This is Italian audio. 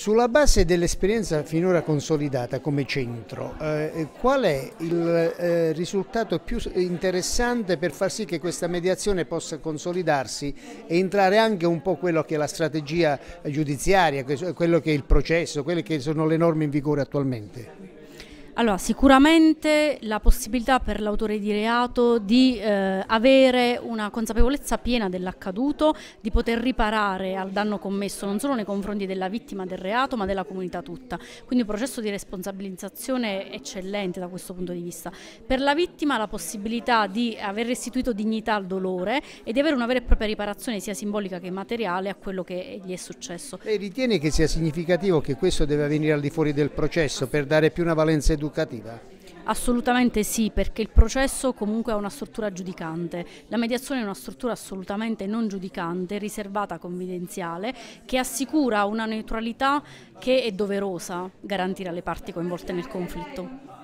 Sulla base dell'esperienza finora consolidata come centro, eh, qual è il eh, risultato più interessante per far sì che questa mediazione possa consolidarsi e entrare anche un po' quello che è la strategia giudiziaria, quello che è il processo, quelle che sono le norme in vigore attualmente? Allora, sicuramente la possibilità per l'autore di reato di eh, avere una consapevolezza piena dell'accaduto, di poter riparare al danno commesso non solo nei confronti della vittima del reato ma della comunità tutta. Quindi un processo di responsabilizzazione eccellente da questo punto di vista. Per la vittima la possibilità di aver restituito dignità al dolore e di avere una vera e propria riparazione sia simbolica che materiale a quello che gli è successo. Lei ritiene che sia significativo che questo deve avvenire al di fuori del processo per dare più una valenza educativa? Assolutamente sì, perché il processo comunque ha una struttura giudicante. La mediazione è una struttura assolutamente non giudicante, riservata, confidenziale, che assicura una neutralità che è doverosa garantire alle parti coinvolte nel conflitto.